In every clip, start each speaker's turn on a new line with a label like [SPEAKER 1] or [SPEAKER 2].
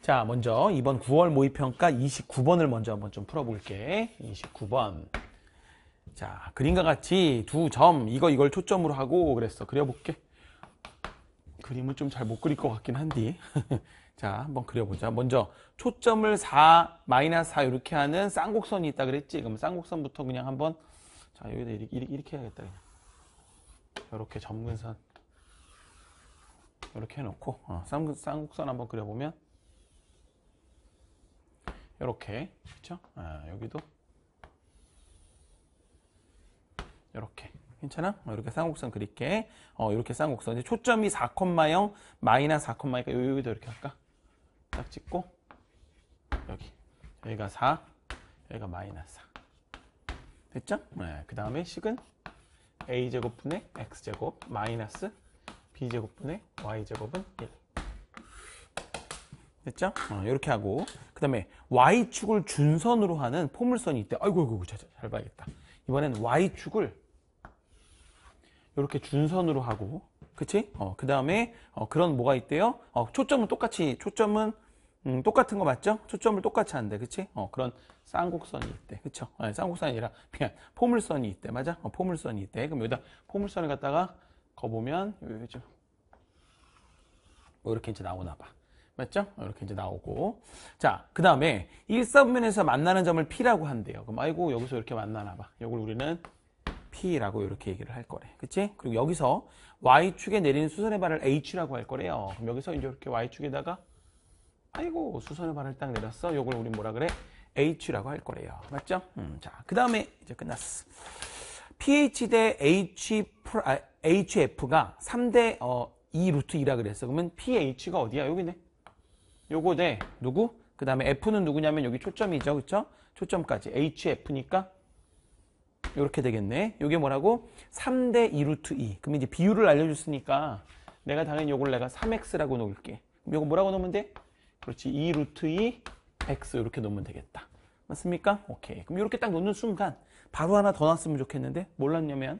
[SPEAKER 1] 자, 먼저 이번 9월 모의평가 29번을 먼저 한번 좀 풀어볼게. 29번. 자, 그림과 같이 두 점, 이거 이걸 초점으로 하고 그랬어. 그려볼게. 그림을 좀 잘 못 그릴 것 같긴 한데. 자, 한번 그려보자. 먼저 초점을 4, 마이너스 4 이렇게 하는 쌍곡선이 있다 그랬지? 그럼 쌍곡선부터 그냥 한번 자, 여기다 이렇게, 이렇게 해야겠다. 그냥. 이렇게 점근선. 이렇게 해놓고 어, 쌍, 쌍곡선 한번 그려보면 이렇게 그쵸? 아, 여기도 이렇게 괜찮아? 어, 이렇게 쌍곡선 그릴게 어 이렇게 쌍곡선 이제 초점이 4,0 마이너스 4,0니까 여기도 이렇게 할까? 딱 찍고 여기 여기가 4 여기가 마이너스 4 됐죠? 네, 그 다음에 식은 a제곱분의 x제곱 마이너스 b제곱분의 y제곱은 1 됐죠? 어, 이렇게 하고 그 다음에 Y축을 준선으로 하는 포물선이 있대 아이고 아이고 잘, 잘 봐야겠다 이번엔 Y축을 이렇게 준선으로 하고 그치? 어, 그 다음에 어, 그런 뭐가 있대요? 어, 초점은 똑같이 초점은 음, 똑같은 거 맞죠? 초점을 똑같이 하는데 그치? 어, 그런 쌍곡선이 있대 그쵸? 아니, 쌍곡선이 아니라 그냥 포물선이 있대 맞아? 어, 포물선이 있대 그럼 여기다 포물선을 갖다가 거보면 요즘 뭐 이렇게 이제 나오나 봐 맞죠? 이렇게 이제 나오고 자그 다음에 일선면에서 만나는 점을 P라고 한대요 그럼 아이고 여기서 이렇게 만나나 봐 이걸 우리는 P라고 이렇게 얘기를 할 거래 그치? 그리고 여기서 Y축에 내리는 수선의 발을 H라고 할 거래요 그럼 여기서 이제 이렇게 Y축에다가 아이고 수선의 발을 딱 내렸어 이걸 우리 뭐라 그래? H라고 할 거래요 맞죠? 음, 자그 다음에 이제 끝났어 pH 대 H, 아, HF가 3대 어, 2루트 2라 그랬어. 그러면 pH가 어디야? 여기네. 요거 대 네. 누구? 그 다음에 F는 누구냐면 여기 초점이죠. 그쵸? 초점까지. HF니까 이렇게 되겠네. 요게 뭐라고? 3 대 2 루트 2. 그럼 이제 비율을 알려줬으니까 내가 당연히 요걸 내가 3x라고 놓을게. 그럼 요거 뭐라고 놓으면 돼? 그렇지. 2 루트 2 x 이렇게 놓으면 되겠다. 맞습니까? 오케이. 그럼 이렇게 딱 놓는 순간 바로 하나 더 놨으면 좋겠는데 몰랐냐면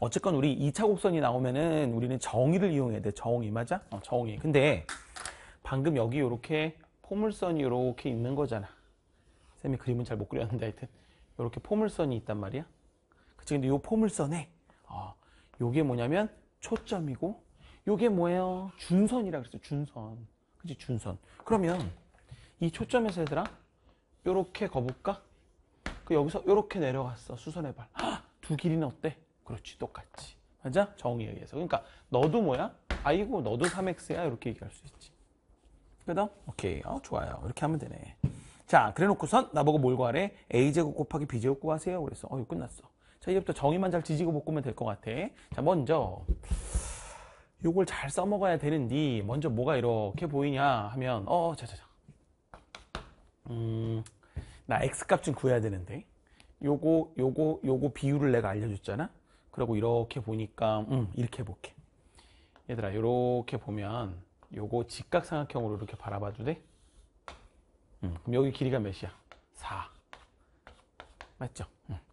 [SPEAKER 1] 어쨌건 우리 2차 곡선이 나오면은 우리는 정의를 이용해야 돼. 정의 맞아? 어, 정의. 근데 방금 여기 이렇게 포물선이 이렇게 있는 거잖아. 쌤이 그림은 잘 못 그렸는데 하여튼 이렇게 포물선이 있단 말이야. 그치? 근데 이 포물선에 어, 요게 뭐냐면 초점이고 요게 뭐예요? 준선이라 그랬어. 준선. 그치? 준선. 그러면 이 초점에서 얘들아 요렇게 거볼까? 그 여기서 요렇게 내려갔어. 수선의 발. 헉! 아, 두 길이는 어때? 그렇지. 똑같지. 맞아? 정의에 의해서. 그러니까 너도 뭐야? 아이고 너도 3x야. 이렇게 얘기할 수 있지. 그다 오케이. 어, 좋아요. 이렇게 하면 되네. 자, 그래 놓고선 나보고 뭘 구하래? a제곱 곱하기 b제곱 구하세요. 그래서 어 이거 끝났어. 자, 이제부터 정의만 잘뒤지고 볶으면 될 것 같아. 자, 먼저 요걸 잘 써먹어야 되는데 먼저 뭐가 이렇게 보이냐 하면 어, 자자자. 음, 나 x값 좀 구해야 되는데 요거 요거 요거 비율을 내가 알려줬잖아. 그리고 이렇게 보니까 음, 이렇게 해볼게. 얘들아, 이렇게 보면 요거 직각삼각형으로 이렇게 바라봐 주래. 음, 그럼 여기 길이가 몇이야? 4. 맞죠?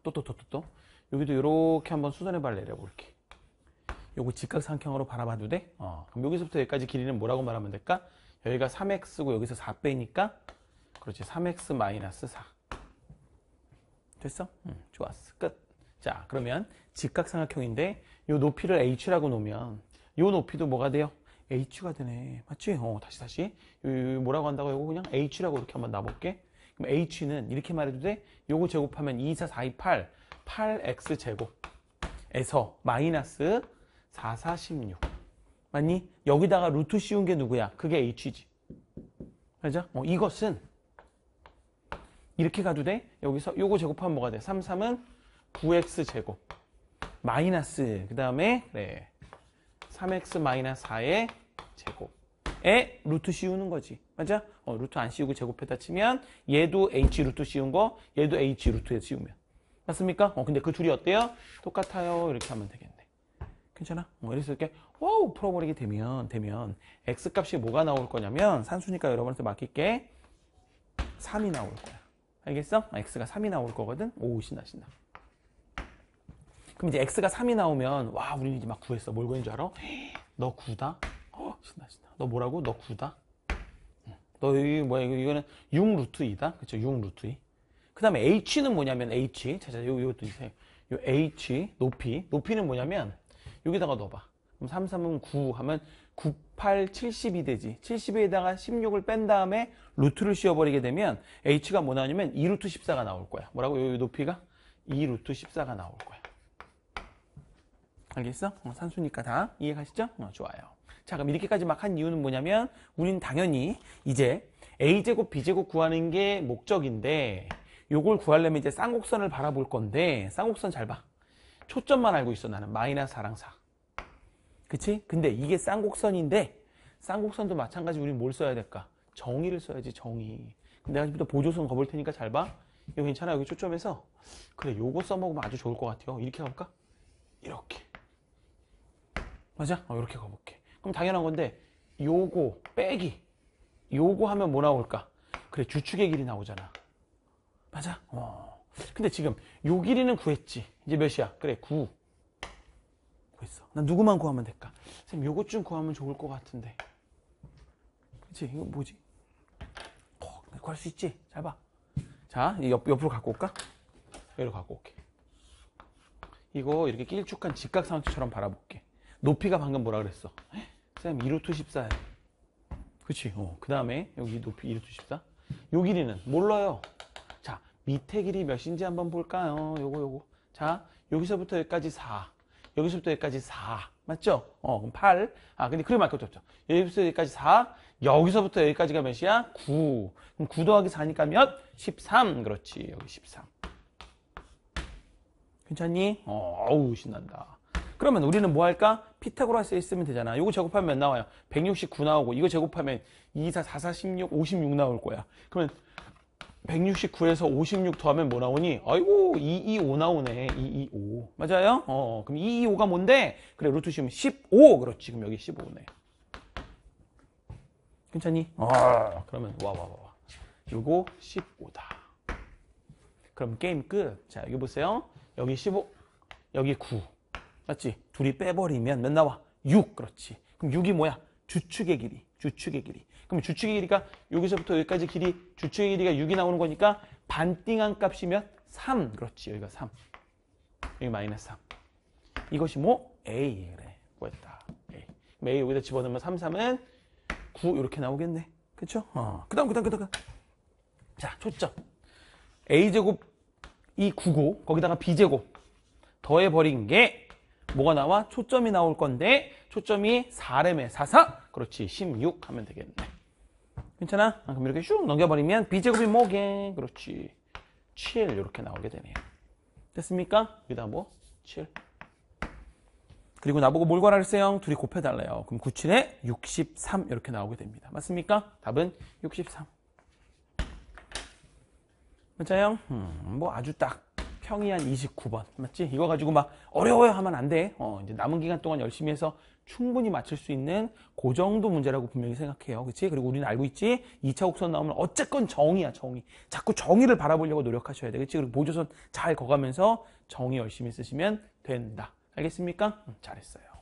[SPEAKER 1] 또 또 또 또 또, 여기도 이렇게 한번 수선의 발 내려볼게. 요거 직각삼각형으로 바라봐도 돼? 어. 그럼 여기서부터 여기까지 길이는 뭐라고 말하면 될까? 여기가 3x고 여기서 4 빼니까 그렇지 3x 4 됐어? 음, 좋았어 끝자 그러면 직각삼각형인데 요 높이를 h라고 놓으면 요 높이도 뭐가 돼요? H가 되네. 맞지? 어, 다시, 다시. 뭐라고 한다고? 이거 그냥 H라고 이렇게 한번 놔볼게. 그럼 H는 이렇게 말해도 돼? 요거 제곱하면 2, 4, 4, 2, 8. 8X 제곱에서 마이너스 4, 4, 16. 맞니? 여기다가 루트 씌운 게 누구야? 그게 H지. 맞죠 어, 이것은 이렇게 가도 돼? 여기서 요거 제곱하면 뭐가 돼? 3, 3은 9X 제곱. 마이너스. 그 다음에, 그래. 3x-4의 제곱에 루트 씌우는 거지. 맞아? 어, 루트 안 씌우고 제곱에다 치면 얘도 h 루트 씌운 거 얘도 h 루트에 씌우면. 맞습니까? 어, 근데 그 둘이 어때요? 똑같아요. 이렇게 하면 되겠네. 괜찮아? 어, 이래서 이렇게 와우 풀어버리게 되면 되면 x 값이 뭐가 나올 거냐면 산수니까 여러분한테 맡길게 3이 나올 거야. 알겠어? 아, x가 3이 나올 거거든? 5, 오 신나 신다 그럼 이제 x가 3이 나오면 와 우리는 이제 막 구했어. 뭘 구했는 줄 알아? 너 구다? 어, 신나 신나. 너 뭐라고? 너 구다? 너 이거 뭐야 이거, 는 6루트 2다. 그쵸 6루트 2. 그 다음에 h는 뭐냐면 h. 자자 요, 것도 있어요. 요 h 높이. 높이는 뭐냐면 여기다가 넣어봐. 그럼 3, 3은 9 하면 9, 8, 72 되지. 72에다가 16을 뺀 다음에 루트를 씌워버리게 되면 h가 뭐냐면 2루트 14가 나올 거야. 뭐라고? 요, 요 높이가 2루트 14가 나올 거야. 알겠어? 어, 산수니까 다 이해가시죠? 어, 좋아요. 자 그럼 이렇게까지 막 한 이유는 뭐냐면 우린 당연히 이제 a제곱 b제곱 구하는 게 목적인데 요걸 구하려면 이제 쌍곡선을 바라볼 건데 쌍곡선 잘 봐. 초점만 알고 있어 나는 마이너스 4랑 4. 그치? 근데 이게 쌍곡선인데 쌍곡선도 마찬가지 우린 뭘 써야 될까? 정의를 써야지 정의. 내가 지금부터 보조선 거볼 테니까 잘 봐. 이거 괜찮아 여기 초점에서 그래 요거 써먹으면 아주 좋을 것 같아요. 이렇게 가볼까? 이렇게. 맞아? 어, 이렇게 가볼게. 그럼 당연한 건데 요거 빼기 요거 하면 뭐 나올까? 그래 주축의 길이 나오잖아. 맞아? 어. 근데 지금 요 길이는 구했지. 이제 몇이야? 그래 9. 구했어. 난 누구만 구하면 될까? 선생님 요것 좀 구하면 좋을 것 같은데. 그치? 이거 뭐지? 어, 구할 수 있지? 잘 봐. 자, 옆, 으로 갖고 올까? 여기로 갖고 올게. 이거 이렇게 길쭉한 직각상각처럼바라보 높이가 방금 뭐라 그랬어? 선생님 2루트 1 4예 그치? 어, 그 다음에 여기 높이 2루트 14. 요 길이는 몰라요. 자, 밑에 길이 몇인지 한번 볼까요? 요거 요거. 자, 여기서부터 여기까지 4. 여기서부터 여기까지 4. 맞죠? 어, 그럼 8. 아, 근데 그럼 래 맞겠죠? 여기서부터 여기까지 4. 여기서부터 여기까지가 몇이야? 9. 그럼 9 더하기 4니까 몇? 13. 그렇지. 여기 13. 괜찮니? 어, 어우, 신난다. 그러면 우리는 뭐 할까? 피타고라스에 으면 되잖아. 이거 제곱하면 몇 나와요? 169 나오고 이거 제곱하면 2, 4, 4, 4, 16, 56 나올 거야. 그러면 169에서 56 더하면 뭐 나오니? 아이고 225 나오네. 225. 맞아요? 어, 어. 그럼 225가 뭔데? 그래 루트 씌우면 15. 그렇지. 그럼 여기 15네. 괜찮니? 아, 그러면 와와 와와. 요거 15다. 그럼 게임 끝. 자, 여기 보세요. 여기 15, 여기 9. 맞지? 둘이 빼버리면 몇 나와? 6. 그렇지. 그럼 6이 뭐야? 주축의 길이. 주축의 길이. 그럼 주축의 길이가 여기서부터 여기까지 길이 주축의 길이가 6이 나오는 거니까 반띵한 값이 면 3. 그렇지. 여기가 3. 여기 마이너스 3. 이것이 뭐? A. 그래. 구했다. A. 그럼 A 여기다 집어넣으면 3, 3은 9 이렇게 나오겠네. 그쵸? 어. 그 다음, 그 다음, 그 다음. 그 자, 초점. A제곱 이 9고 거기다가 B제곱 더해버린 게 뭐가 나와? 초점이 나올 건데 초점이 4램에4사 그렇지 16 하면 되겠네 괜찮아? 아, 그럼 이렇게 슉 넘겨버리면 B제곱이 뭐게? 그렇지 7 이렇게 나오게 되네요 됐습니까? 여기다 뭐? 7 그리고 나보고 뭘 구하라 그랬어요? 둘이 곱해달래요 그럼 97에 63 이렇게 나오게 됩니다 맞습니까? 답은 63 맞아요? 음, 뭐 아주 딱 평이 한 29번 맞지? 이거 가지고 막 어려워요 하면 안 돼. 어, 이제 남은 기간 동안 열심히 해서 충분히 맞출 수 있는 그 정도 문제라고 분명히 생각해요. 그치? 그리고 우리는 알고 있지? 2차 곡선 나오면 어쨌건 정의야, 정의. 자꾸 정의를 바라보려고 노력하셔야 돼. 그치? 그리고 보조선 잘 거가면서 정의 열심히 쓰시면 된다. 알겠습니까? 응, 음, 잘했어요.